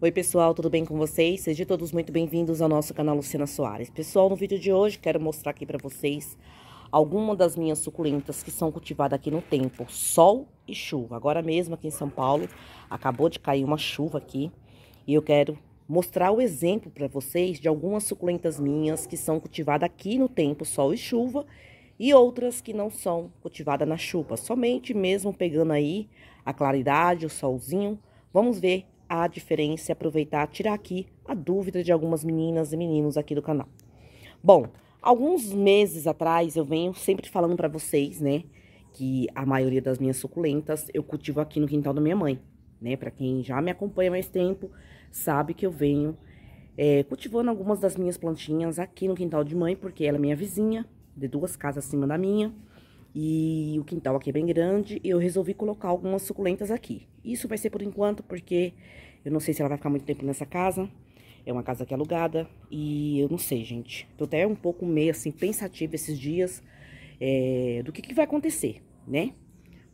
Oi pessoal, tudo bem com vocês? Sejam todos muito bem-vindos ao nosso canal Luciana Soares. Pessoal, no vídeo de hoje quero mostrar aqui para vocês algumas das minhas suculentas que são cultivadas aqui no tempo, sol e chuva. Agora mesmo aqui em São Paulo acabou de cair uma chuva aqui e eu quero mostrar o exemplo para vocês de algumas suculentas minhas que são cultivadas aqui no tempo, sol e chuva e outras que não são cultivadas na chuva, somente mesmo pegando aí a claridade, o solzinho. Vamos ver a diferença e aproveitar tirar aqui a dúvida de algumas meninas e meninos aqui do canal. Bom, alguns meses atrás eu venho sempre falando para vocês, né, que a maioria das minhas suculentas eu cultivo aqui no quintal da minha mãe, né? Para quem já me acompanha mais tempo, sabe que eu venho é, cultivando algumas das minhas plantinhas aqui no quintal de mãe, porque ela é minha vizinha, de duas casas acima da minha. E o quintal aqui é bem grande e eu resolvi colocar algumas suculentas aqui. Isso vai ser por enquanto, porque eu não sei se ela vai ficar muito tempo nessa casa. É uma casa que é alugada. E eu não sei, gente. Tô até um pouco meio, assim, pensativa esses dias é, do que, que vai acontecer, né?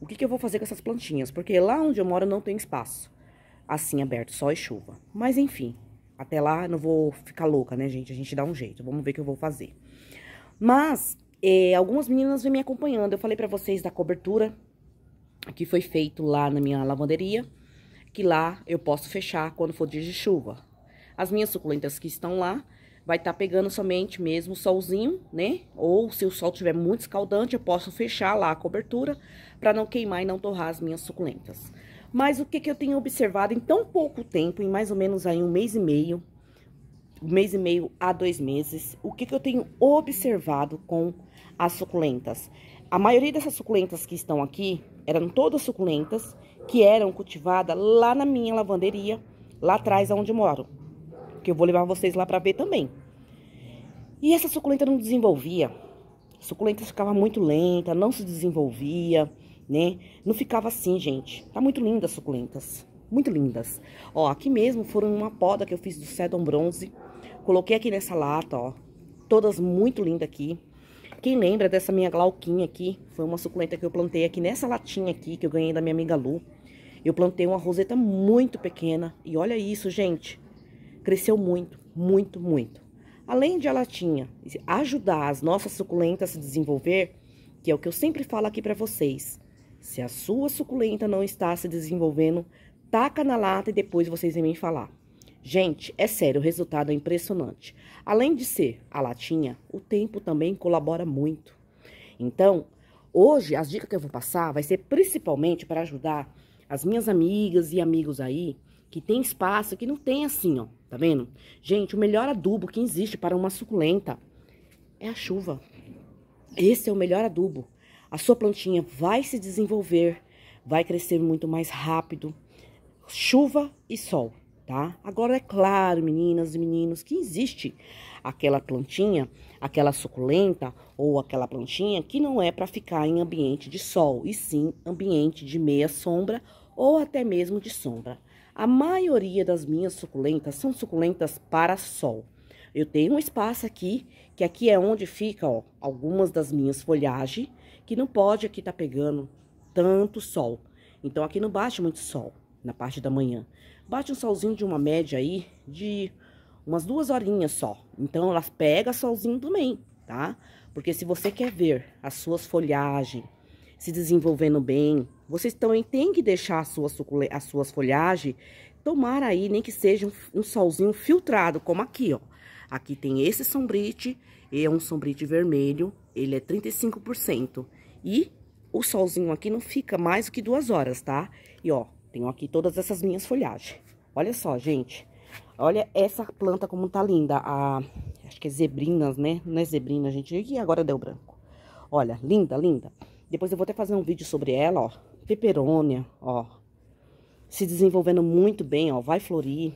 O que, que eu vou fazer com essas plantinhas? Porque lá onde eu moro não tem espaço assim aberto, sol e chuva. Mas enfim, até lá não vou ficar louca, né, gente? A gente dá um jeito. Vamos ver o que eu vou fazer. Mas é, algumas meninas vêm me acompanhando. Eu falei para vocês da cobertura que foi feito lá na minha lavanderia que lá eu posso fechar quando for dia de chuva. As minhas suculentas que estão lá, vai estar tá pegando somente mesmo solzinho, né? Ou se o sol estiver muito escaldante, eu posso fechar lá a cobertura para não queimar e não torrar as minhas suculentas. Mas o que, que eu tenho observado em tão pouco tempo, em mais ou menos aí um mês e meio, um mês e meio a dois meses, o que, que eu tenho observado com as suculentas? A maioria dessas suculentas que estão aqui eram todas suculentas que eram cultivadas lá na minha lavanderia, lá atrás onde moro. Que eu vou levar vocês lá para ver também. E essa suculenta não desenvolvia. A suculenta ficava muito lenta, não se desenvolvia, né? Não ficava assim, gente. Tá muito linda as suculentas. Muito lindas. Ó, aqui mesmo foram uma poda que eu fiz do Cedon Bronze. Coloquei aqui nessa lata, ó. Todas muito lindas aqui. Quem lembra dessa minha glauquinha aqui? Foi uma suculenta que eu plantei aqui nessa latinha aqui, que eu ganhei da minha amiga Lu. Eu plantei uma roseta muito pequena e olha isso, gente. Cresceu muito, muito, muito. Além de a latinha ajudar as nossas suculentas a se desenvolver, que é o que eu sempre falo aqui para vocês. Se a sua suculenta não está se desenvolvendo, taca na lata e depois vocês vêm falar. Gente, é sério, o resultado é impressionante. Além de ser a latinha, o tempo também colabora muito. Então, hoje as dicas que eu vou passar vai ser principalmente para ajudar as minhas amigas e amigos aí que tem espaço, que não tem assim, ó, tá vendo? Gente, o melhor adubo que existe para uma suculenta é a chuva. Esse é o melhor adubo. A sua plantinha vai se desenvolver, vai crescer muito mais rápido. Chuva e sol, tá? Agora é claro, meninas e meninos, que existe aquela plantinha, aquela suculenta ou aquela plantinha que não é para ficar em ambiente de sol, e sim ambiente de meia sombra ou até mesmo de sombra. A maioria das minhas suculentas são suculentas para sol. Eu tenho um espaço aqui, que aqui é onde fica, ó, algumas das minhas folhagens, que não pode aqui tá pegando tanto sol. Então aqui não bate muito sol na parte da manhã. Bate um solzinho de uma média aí de umas duas horinhas só. Então, ela pega solzinho também, tá? Porque se você quer ver as suas folhagens se desenvolvendo bem, vocês também têm que deixar as suas, as suas folhagens tomar aí, nem que seja um, um solzinho filtrado, como aqui, ó. Aqui tem esse sombrite, é um sombrite vermelho, ele é 35%. E o solzinho aqui não fica mais do que duas horas, tá? E ó, tenho aqui todas essas minhas folhagens. Olha só, gente. Olha essa planta como tá linda. A, acho que é zebrinas, né? Não é zebrina, gente. E agora deu branco. Olha, linda, linda. Depois eu vou até fazer um vídeo sobre ela, ó. Peperônia, ó. Se desenvolvendo muito bem, ó. Vai florir,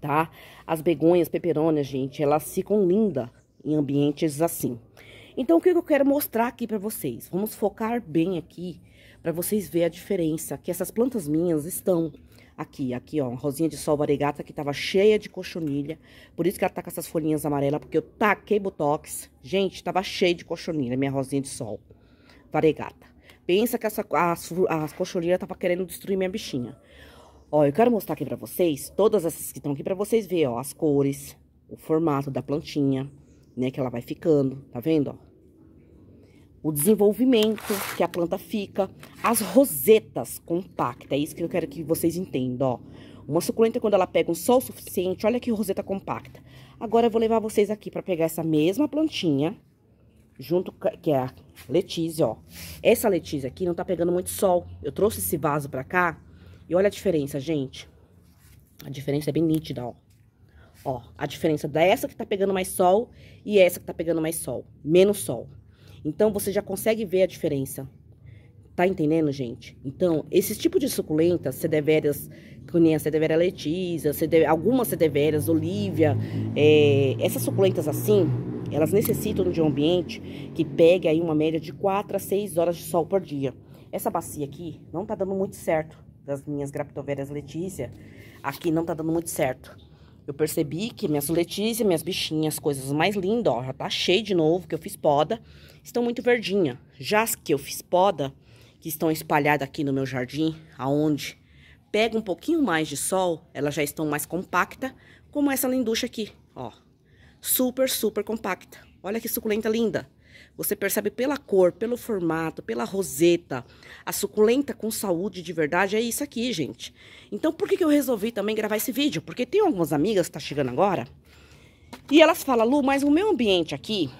tá? As begonhas, peperônia, gente, elas ficam lindas em ambientes assim. Então, o que eu quero mostrar aqui para vocês? Vamos focar bem aqui para vocês verem a diferença que essas plantas minhas estão Aqui, aqui, ó, uma rosinha de sol variegata que tava cheia de cochonilha. Por isso que ela tá com essas folhinhas amarelas, porque eu taquei botox. Gente, tava cheia de cochonilha, minha rosinha de sol variegata. Pensa que essa, as, as cochonilhas tava querendo destruir minha bichinha. Ó, eu quero mostrar aqui pra vocês, todas essas que estão aqui pra vocês verem, ó, as cores, o formato da plantinha, né, que ela vai ficando, tá vendo, ó? o desenvolvimento que a planta fica, as rosetas compacta. É isso que eu quero que vocês entendam, ó. Uma suculenta, quando ela pega um sol suficiente, olha que roseta compacta. Agora, eu vou levar vocês aqui para pegar essa mesma plantinha, junto que é a letícia, ó. Essa letícia aqui não tá pegando muito sol. Eu trouxe esse vaso pra cá e olha a diferença, gente. A diferença é bem nítida, ó. Ó, a diferença dessa que tá pegando mais sol e essa que tá pegando mais sol, menos sol. Então você já consegue ver a diferença. Tá entendendo, gente? Então, esses tipos de suculentas, sedeverias, que nem a sedeveria letícia, cede, algumas sedeverias, olívia, é, essas suculentas assim, elas necessitam de um ambiente que pegue aí uma média de 4 a 6 horas de sol por dia. Essa bacia aqui não tá dando muito certo, das minhas graptoverias letícia, aqui não tá dando muito certo. Eu percebi que minhas letícias, minhas bichinhas, coisas mais lindas, ó, já tá cheio de novo, que eu fiz poda, estão muito verdinha. Já as que eu fiz poda, que estão espalhadas aqui no meu jardim, aonde pega um pouquinho mais de sol, elas já estão mais compacta, como essa linducha aqui, ó. Super, super compacta. Olha que suculenta linda. Você percebe pela cor, pelo formato, pela roseta. A suculenta com saúde de verdade é isso aqui, gente. Então, por que, que eu resolvi também gravar esse vídeo? Porque tem algumas amigas que tá chegando agora e elas falam, Lu, mas o meu ambiente aqui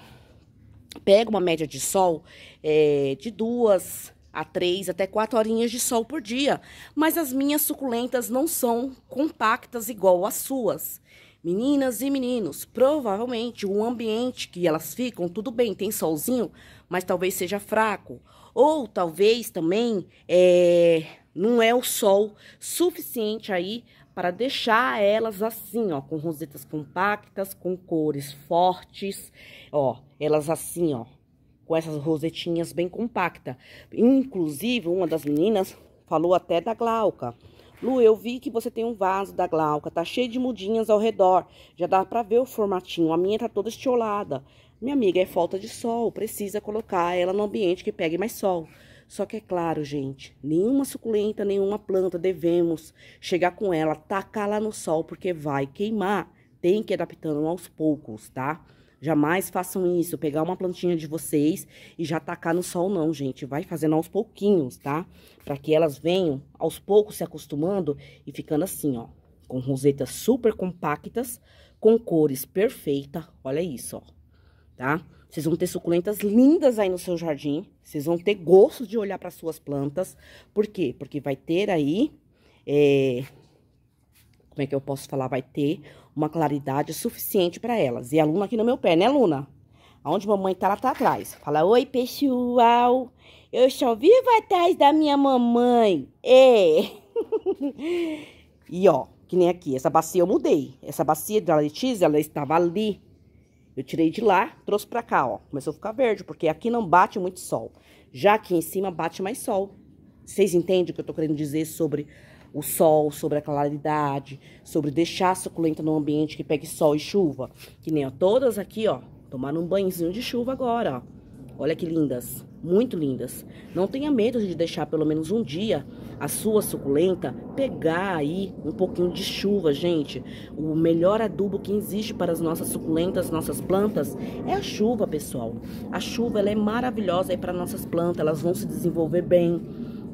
pega uma média de sol é, de duas a três até quatro horinhas de sol por dia, mas as minhas suculentas não são compactas igual as suas. Meninas e meninos, provavelmente o ambiente que elas ficam, tudo bem, tem solzinho, mas talvez seja fraco. Ou talvez também é, não é o sol suficiente aí para deixar elas assim, ó, com rosetas compactas, com cores fortes, ó, elas assim, ó, com essas rosetinhas bem compactas. Inclusive, uma das meninas falou até da glauca. Lu, eu vi que você tem um vaso da Glauca, tá cheio de mudinhas ao redor. Já dá para ver o formatinho. A minha tá toda estiolada. Minha amiga, é falta de sol, precisa colocar ela no ambiente que pegue mais sol. Só que é claro, gente, nenhuma suculenta, nenhuma planta devemos chegar com ela, tacar lá no sol, porque vai queimar. Tem que ir adaptando aos poucos, tá? Jamais façam isso, pegar uma plantinha de vocês e já tacar no sol não, gente. Vai fazendo aos pouquinhos, tá? Para que elas venham aos poucos se acostumando e ficando assim, ó, com rosetas super compactas, com cores perfeitas. Olha isso, ó. Tá? Vocês vão ter suculentas lindas aí no seu jardim. Vocês vão ter gosto de olhar para suas plantas. Por quê? Porque vai ter aí é, como é que eu posso falar, vai ter uma claridade suficiente para elas. E a Luna aqui no meu pé, né, Luna? Aonde mamãe tá, ela tá atrás. Fala, oi, pessoal. Eu só vivo atrás da minha mamãe. É. e ó, que nem aqui, essa bacia eu mudei. Essa bacia da Letícia, ela estava ali. Eu tirei de lá, trouxe pra cá, ó. Começou a ficar verde, porque aqui não bate muito sol. Já aqui em cima bate mais sol. Vocês entendem o que eu tô querendo dizer sobre o sol, sobre a claridade, sobre deixar a suculenta num ambiente que pegue sol e chuva. Que nem ó, todas aqui, ó, tomaram um banhozinho de chuva agora, ó. Olha que lindas, muito lindas. Não tenha medo de deixar pelo menos um dia a sua suculenta pegar aí um pouquinho de chuva, gente. O melhor adubo que existe para as nossas suculentas, nossas plantas, é a chuva, pessoal. A chuva ela é maravilhosa aí para nossas plantas, elas vão se desenvolver bem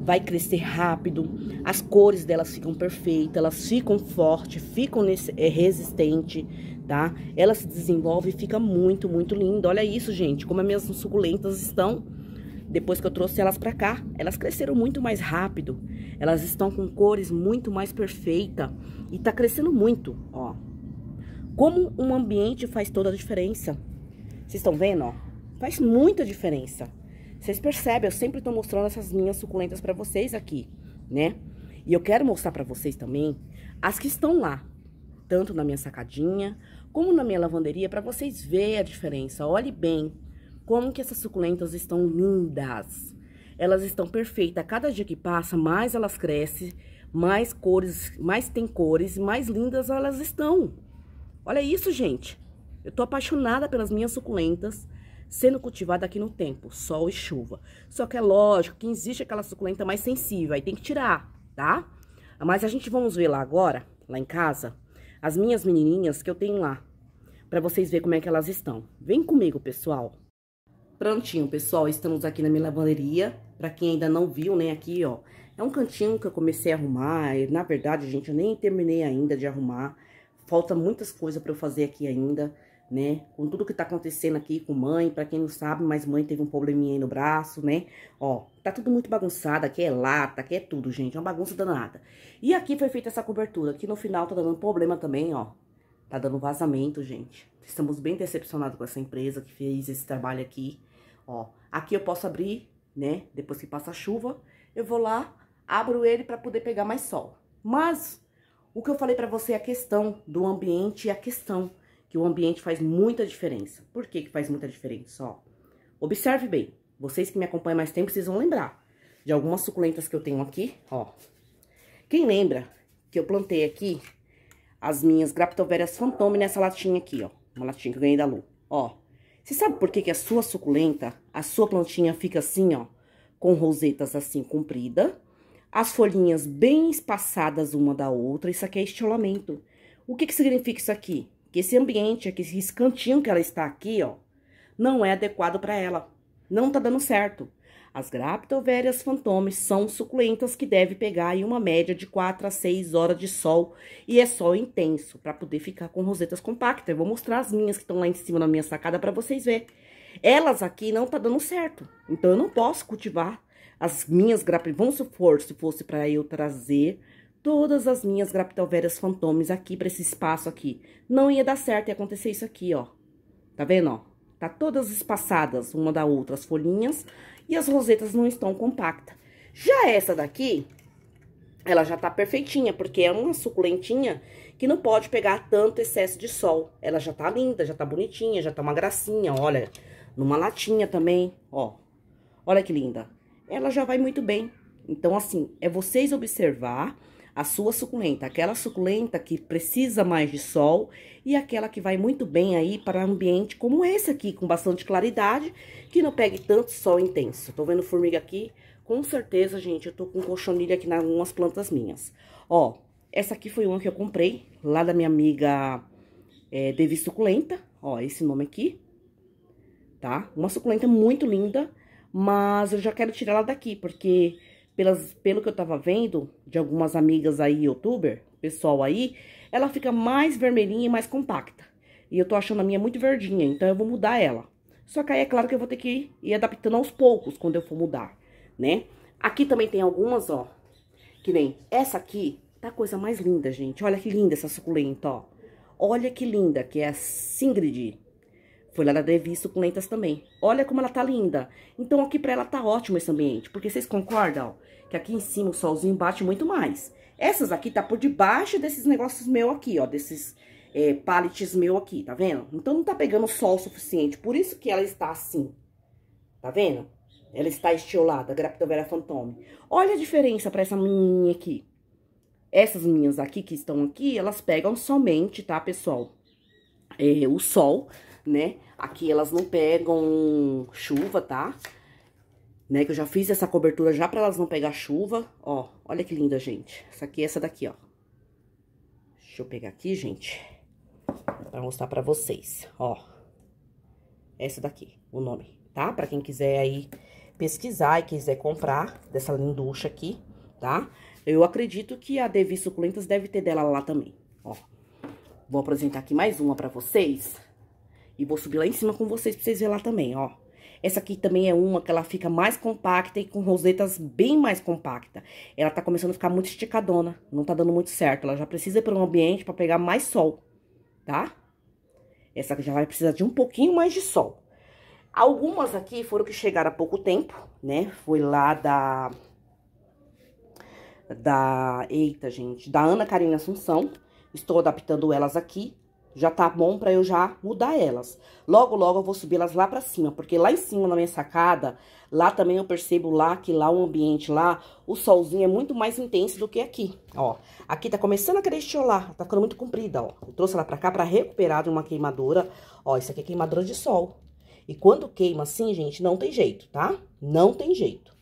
vai crescer rápido, as cores delas ficam perfeitas, elas ficam fortes, ficam é, resistentes, tá? Ela se desenvolve e fica muito, muito linda. Olha isso, gente, como as minhas suculentas estão. Depois que eu trouxe elas pra cá, elas cresceram muito mais rápido. Elas estão com cores muito mais perfeitas e tá crescendo muito, ó. Como um ambiente faz toda a diferença. Vocês estão vendo, ó? Faz muita diferença. Vocês percebem, eu sempre tô mostrando essas minhas suculentas pra vocês aqui, né? E eu quero mostrar pra vocês também as que estão lá, tanto na minha sacadinha, como na minha lavanderia, pra vocês verem a diferença. Olhe bem como que essas suculentas estão lindas. Elas estão perfeitas. Cada dia que passa, mais elas crescem, mais cores, mais tem cores, mais lindas elas estão. Olha isso, gente. Eu tô apaixonada pelas minhas suculentas sendo cultivada aqui no tempo, sol e chuva. Só que é lógico que existe aquela suculenta mais sensível, aí tem que tirar, tá? Mas a gente vamos ver lá agora, lá em casa, as minhas menininhas que eu tenho lá, para vocês verem como é que elas estão. Vem comigo, pessoal. Prontinho, pessoal, estamos aqui na minha lavanderia. Pra quem ainda não viu, né, aqui, ó, é um cantinho que eu comecei a arrumar. Na verdade, gente, eu nem terminei ainda de arrumar. Falta muitas coisas pra eu fazer aqui ainda né? Com tudo que tá acontecendo aqui com mãe, pra quem não sabe, mas mãe teve um probleminha aí no braço, né? Ó, tá tudo muito bagunçado, aqui é lata, aqui é tudo, gente, é uma bagunça danada. E aqui foi feita essa cobertura, que no final tá dando problema também, ó. Tá dando vazamento, gente. Estamos bem decepcionados com essa empresa que fez esse trabalho aqui, ó. Aqui eu posso abrir, né, depois que passa a chuva, eu vou lá, abro ele pra poder pegar mais sol. Mas, o que eu falei pra você é a questão do ambiente e a questão que o ambiente faz muita diferença. Por que, que faz muita diferença? Ó, observe bem. Vocês que me acompanham mais tempo, vocês vão lembrar de algumas suculentas que eu tenho aqui, ó. Quem lembra que eu plantei aqui as minhas Graptoverias Fantome nessa latinha aqui, ó. Uma latinha que eu ganhei da Lu, ó. Você sabe por que, que a sua suculenta, a sua plantinha fica assim, ó, com rosetas assim comprida, as folhinhas bem espaçadas uma da outra, isso aqui é estiolamento. O que que significa isso aqui? que esse ambiente, que esse cantinho que ela está aqui, ó, não é adequado para ela. Não tá dando certo. As graptoférias Fantômes são suculentas que deve pegar em uma média de 4 a 6 horas de sol e é sol intenso para poder ficar com rosetas compactas. Eu vou mostrar as minhas que estão lá em cima na minha sacada para vocês ver. Elas aqui não tá dando certo. Então eu não posso cultivar as minhas grapas. Vamos supor se fosse para eu trazer todas as minhas graptoveras fantomes aqui para esse espaço aqui. Não ia dar certo e acontecer isso aqui, ó. Tá vendo, ó? Tá todas espaçadas uma da outra as folhinhas e as rosetas não estão compactas. Já essa daqui, ela já tá perfeitinha, porque é uma suculentinha que não pode pegar tanto excesso de sol. Ela já tá linda, já tá bonitinha, já tá uma gracinha, olha. Numa latinha também, ó. Olha que linda. Ela já vai muito bem. Então, assim, é vocês observar a sua suculenta, aquela suculenta que precisa mais de sol e aquela que vai muito bem aí para ambiente como esse aqui, com bastante claridade, que não pegue tanto sol intenso. Tô vendo formiga aqui, com certeza, gente, eu tô com colchonilha aqui em algumas plantas minhas. Ó, essa aqui foi uma que eu comprei, lá da minha amiga é, Devi Suculenta, ó, esse nome aqui, tá? Uma suculenta muito linda, mas eu já quero tirar ela daqui, porque pelas, pelo que eu tava vendo de algumas amigas aí, youtuber, pessoal aí, ela fica mais vermelhinha e mais compacta. E eu tô achando a minha muito verdinha, então eu vou mudar ela. Só que aí é claro que eu vou ter que ir adaptando aos poucos quando eu for mudar, né? Aqui também tem algumas, ó, que nem essa aqui, tá a coisa mais linda, gente. Olha que linda essa suculenta, ó. Olha que linda, que é a Singrid. Foi lá na com lentas também. Olha como ela tá linda. Então aqui pra ela tá ótimo esse ambiente. Porque vocês concordam que aqui em cima o solzinho bate muito mais. Essas aqui tá por debaixo desses negócios meu aqui, ó. Desses é, paletes meu aqui, tá vendo? Então não tá pegando sol suficiente. Por isso que ela está assim. Tá vendo? Ela está estiolada, Graptovera Fantome. Olha a diferença pra essa minha aqui. Essas minhas aqui que estão aqui, elas pegam somente, tá, pessoal? É, o sol, né? Aqui elas não pegam chuva, tá? Né, que eu já fiz essa cobertura já pra elas não pegar chuva. Ó, olha que linda, gente. Essa aqui é essa daqui, ó. Deixa eu pegar aqui, gente. Pra mostrar pra vocês, ó. Essa daqui, o nome, tá? Pra quem quiser aí pesquisar e quiser comprar dessa linducha aqui, tá? Eu acredito que a Devi Suculentas deve ter dela lá também, ó. Vou apresentar aqui mais uma pra vocês. E vou subir lá em cima com vocês pra vocês verem lá também, ó. Essa aqui também é uma que ela fica mais compacta e com rosetas bem mais compacta. Ela tá começando a ficar muito esticadona, não tá dando muito certo. Ela já precisa ir um ambiente pra pegar mais sol, tá? Essa aqui já vai precisar de um pouquinho mais de sol. Algumas aqui foram que chegaram há pouco tempo, né? Foi lá da... Da... Eita, gente. Da Ana Karina Assunção. Estou adaptando elas aqui já tá bom para eu já mudar elas. Logo, logo eu vou subir elas lá para cima, porque lá em cima na minha sacada, lá também eu percebo lá que lá o ambiente lá, o solzinho é muito mais intenso do que aqui, ó. Aqui tá começando a querer estiolar, tá ficando muito comprida, ó. Eu trouxe ela para cá para recuperar de uma queimadura, ó, isso aqui é queimadura de sol. E quando queima assim, gente, não tem jeito, tá? Não tem jeito.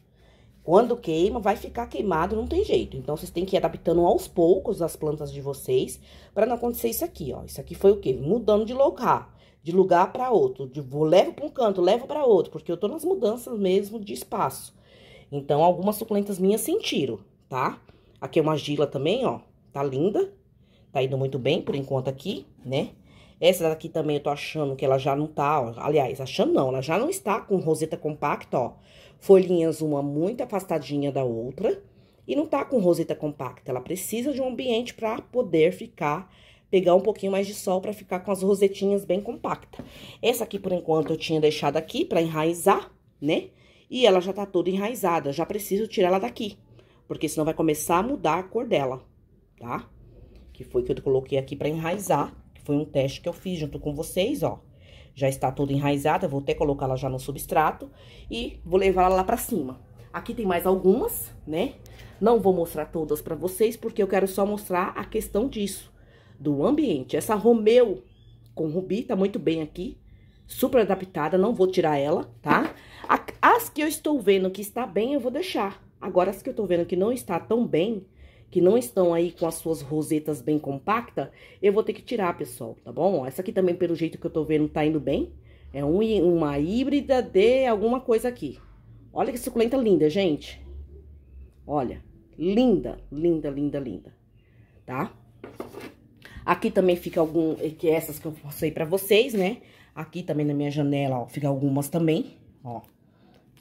Quando queima, vai ficar queimado, não tem jeito. Então, vocês têm que ir adaptando aos poucos as plantas de vocês para não acontecer isso aqui, ó. Isso aqui foi o quê? Mudando de lugar, de lugar para outro. De, vou, levo para um canto, levo para outro, porque eu tô nas mudanças mesmo de espaço. Então, algumas suculentas minhas sentiram, tá? Aqui é uma gila também, ó. Tá linda. Tá indo muito bem por enquanto aqui, né? Essa daqui também eu tô achando que ela já não tá, ó. Aliás, achando não, ela já não está com roseta compacta, ó folhinhas uma muito afastadinha da outra e não tá com roseta compacta. Ela precisa de um ambiente para poder ficar pegar um pouquinho mais de sol para ficar com as rosetinhas bem compacta. Essa aqui por enquanto eu tinha deixado aqui para enraizar, né? E ela já tá toda enraizada, já preciso tirar ela daqui, porque senão vai começar a mudar a cor dela, tá? Que foi que eu coloquei aqui para enraizar, que foi um teste que eu fiz junto com vocês, ó já está toda enraizada, vou até colocá-la já no substrato e vou levar lá pra cima. Aqui tem mais algumas, né? Não vou mostrar todas pra vocês, porque eu quero só mostrar a questão disso, do ambiente. Essa Romeu com Rubi tá muito bem aqui, super adaptada, não vou tirar ela, tá? As que eu estou vendo que está bem, eu vou deixar. Agora, as que eu estou vendo que não está tão bem, que não estão aí com as suas rosetas bem compacta, eu vou ter que tirar, pessoal, tá bom? Essa aqui também, pelo jeito que eu tô vendo, tá indo bem. É um, uma híbrida de alguma coisa aqui. Olha que suculenta linda, gente. Olha, linda, linda, linda, linda, tá? Aqui também fica algum, eh, que é essas que eu passei pra vocês, né? Aqui também na minha janela, ó, fica algumas também, ó.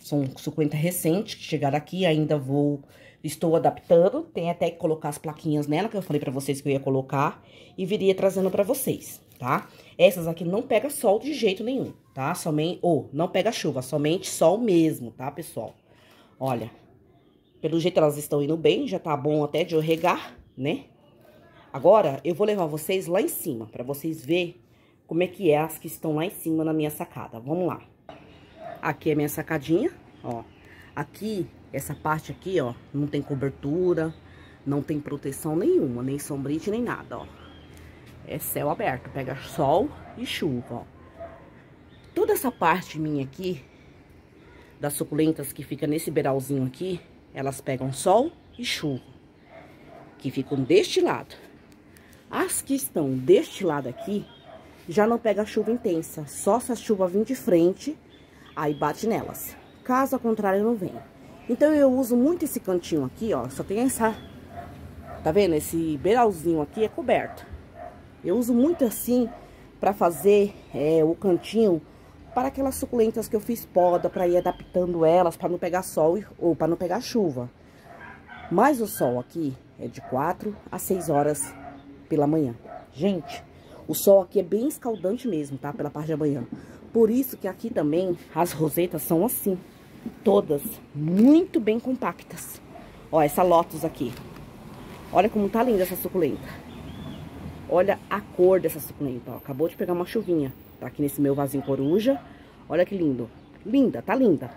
São suculenta recente que chegaram aqui, ainda vou... Estou adaptando, tem até que colocar as plaquinhas nela, que eu falei pra vocês que eu ia colocar, e viria trazendo pra vocês, tá? Essas aqui não pega sol de jeito nenhum, tá? Somente, ou, oh, não pega chuva, somente sol mesmo, tá, pessoal? Olha, pelo jeito elas estão indo bem, já tá bom até de eu regar, né? Agora, eu vou levar vocês lá em cima, pra vocês verem como é que é as que estão lá em cima na minha sacada. Vamos lá. Aqui é minha sacadinha, ó. Aqui, essa parte aqui, ó, não tem cobertura, não tem proteção nenhuma, nem sombrite, nem nada, ó. É céu aberto, pega sol e chuva, ó. Toda essa parte minha aqui, das suculentas que fica nesse beiralzinho aqui, elas pegam sol e chuva, que ficam deste lado. As que estão deste lado aqui, já não pega chuva intensa, só se a chuva vir de frente Aí bate nelas. Caso contrário, não vem. Então, eu uso muito esse cantinho aqui, ó. Só tem essa... Tá vendo? Esse beiralzinho aqui é coberto. Eu uso muito assim para fazer é, o cantinho para aquelas suculentas que eu fiz poda, para ir adaptando elas, para não pegar sol ou para não pegar chuva. Mas o sol aqui é de 4 a 6 horas pela manhã. Gente, o sol aqui é bem escaldante mesmo, tá? Pela parte da manhã. Por isso que aqui também as rosetas são assim. Todas muito bem compactas. Ó, essa Lotus aqui. Olha como tá linda essa suculenta. Olha a cor dessa suculenta, ó. Acabou de pegar uma chuvinha. Tá aqui nesse meu vasinho coruja. Olha que lindo. Linda, tá linda.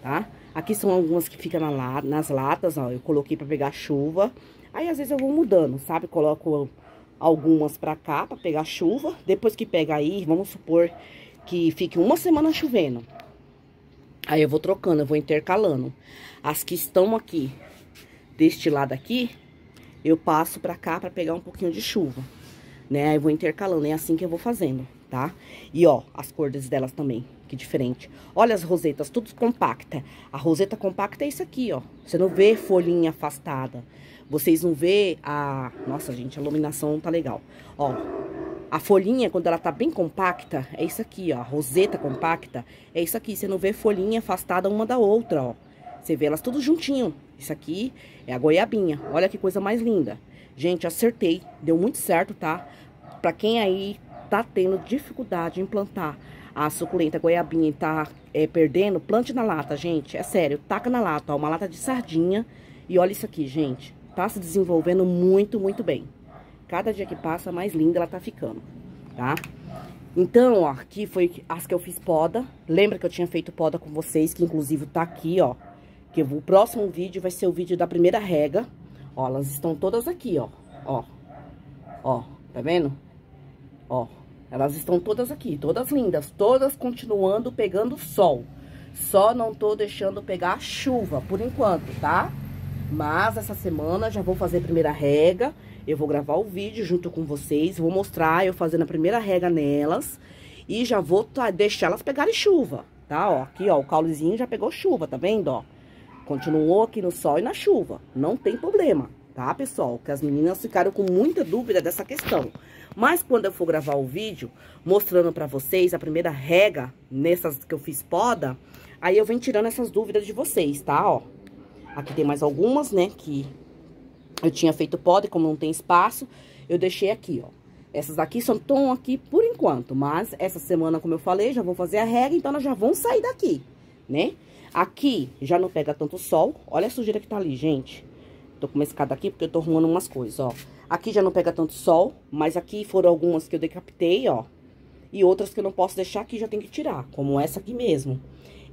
Tá? Aqui são algumas que ficam na, nas latas, ó. Eu coloquei pra pegar chuva. Aí, às vezes, eu vou mudando, sabe? Coloco algumas pra cá pra pegar chuva. Depois que pega aí, vamos supor que fique uma semana chovendo. Aí eu vou trocando, eu vou intercalando. As que estão aqui, deste lado aqui, eu passo pra cá pra pegar um pouquinho de chuva, né? Aí eu vou intercalando, é assim que eu vou fazendo, tá? E ó, as cores delas também, que diferente. Olha as rosetas, tudo compacta. A roseta compacta é isso aqui, ó. Você não vê folhinha afastada. Vocês não vê a... Nossa, gente, a iluminação tá legal. Ó, a folhinha, quando ela tá bem compacta, é isso aqui, ó. A roseta compacta é isso aqui. Você não vê folhinha afastada uma da outra, ó. Você vê elas tudo juntinho. Isso aqui é a goiabinha. Olha que coisa mais linda. Gente, acertei. Deu muito certo, tá? Pra quem aí tá tendo dificuldade em plantar a suculenta goiabinha e tá é, perdendo, plante na lata, gente. É sério, taca na lata, ó. Uma lata de sardinha. E olha isso aqui, gente. Tá se desenvolvendo muito, muito bem. Cada dia que passa, mais linda ela tá ficando, tá? Então, ó, aqui foi as que eu fiz poda. Lembra que eu tinha feito poda com vocês, que inclusive tá aqui, ó. Que vou, o próximo vídeo vai ser o vídeo da primeira rega. Ó, elas estão todas aqui, ó. Ó, ó, tá vendo? Ó, elas estão todas aqui, todas lindas. Todas continuando pegando sol. Só não tô deixando pegar chuva, por enquanto, tá? Mas essa semana já vou fazer a primeira rega eu vou gravar o vídeo junto com vocês, vou mostrar eu fazendo a primeira rega nelas e já vou deixar elas pegarem chuva, tá? Ó, aqui, ó, o caulezinho já pegou chuva, tá vendo, ó? Continuou aqui no sol e na chuva, não tem problema, tá, pessoal? Que as meninas ficaram com muita dúvida dessa questão. Mas quando eu for gravar o vídeo, mostrando pra vocês a primeira rega nessas que eu fiz poda, aí eu venho tirando essas dúvidas de vocês, tá, ó? Aqui tem mais algumas, né, que eu tinha feito poda, como não tem espaço, eu deixei aqui, ó. Essas daqui só estão aqui por enquanto, mas essa semana, como eu falei, já vou fazer a rega, então elas já vão sair daqui, né? Aqui já não pega tanto sol, olha a sujeira que tá ali, gente. Tô com uma escada aqui porque eu tô arrumando umas coisas, ó. Aqui já não pega tanto sol, mas aqui foram algumas que eu decapitei, ó. E outras que eu não posso deixar aqui, já tem que tirar, como essa aqui mesmo.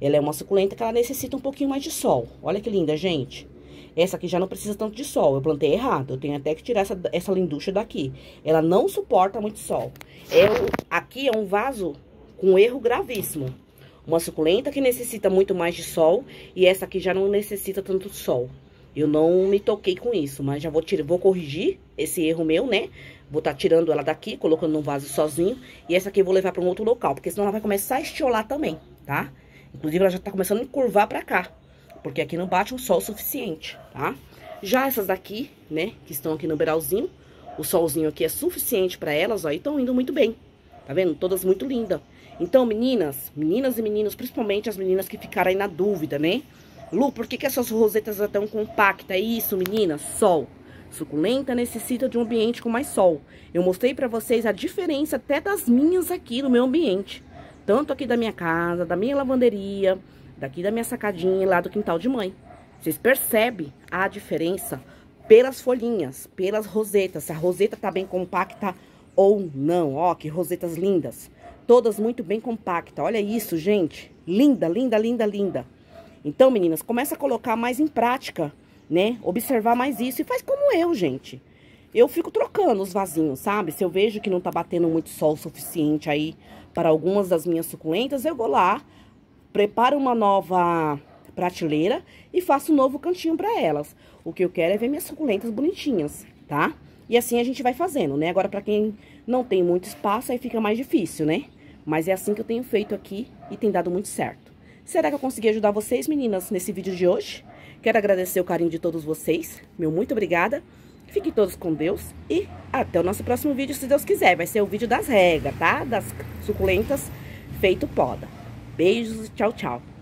Ela é uma suculenta que ela necessita um pouquinho mais de sol. Olha que linda, gente. Essa aqui já não precisa tanto de sol, eu plantei errado. Eu tenho até que tirar essa, essa linducha daqui. Ela não suporta muito sol. Eu, aqui é um vaso com erro gravíssimo. Uma suculenta que necessita muito mais de sol e essa aqui já não necessita tanto de sol. Eu não me toquei com isso, mas já vou tirar, vou corrigir esse erro meu, né? Vou estar tá tirando ela daqui, colocando num vaso sozinho. E essa aqui eu vou levar para um outro local, porque senão ela vai começar a estiolar também, tá? Inclusive, ela já está começando a curvar para cá. Porque aqui não bate um sol suficiente, tá? Já essas daqui, né, que estão aqui no beralzinho, o solzinho aqui é suficiente para elas, ó, e estão indo muito bem. Tá vendo? Todas muito lindas. Então, meninas, meninas e meninos, principalmente as meninas que ficaram aí na dúvida, né? Lu, por que, que essas rosetas estão é compactas? É isso, meninas? Sol. Suculenta necessita de um ambiente com mais sol. Eu mostrei pra vocês a diferença até das minhas aqui no meu ambiente. Tanto aqui da minha casa, da minha lavanderia, daqui da minha sacadinha e lá do quintal de mãe. Vocês percebem a diferença pelas folhinhas, pelas rosetas, se a roseta tá bem compacta ou não. Ó, que rosetas lindas. Todas muito bem compacta. Olha isso, gente. Linda, linda, linda, linda. Então, meninas, começa a colocar mais em prática, né? Observar mais isso e faz como eu, gente. Eu fico trocando os vasinhos, sabe? Se eu vejo que não tá batendo muito sol o suficiente aí para algumas das minhas suculentas, eu vou lá preparo uma nova prateleira e faço um novo cantinho para elas. O que eu quero é ver minhas suculentas bonitinhas, tá? E assim a gente vai fazendo, né? Agora, para quem não tem muito espaço, aí fica mais difícil, né? Mas é assim que eu tenho feito aqui e tem dado muito certo. Será que eu consegui ajudar vocês, meninas, nesse vídeo de hoje? Quero agradecer o carinho de todos vocês. Meu muito obrigada. Fiquem todos com Deus e até o nosso próximo vídeo, se Deus quiser. Vai ser o vídeo das regras, tá? Das suculentas feito poda. Beijos, tchau, tchau.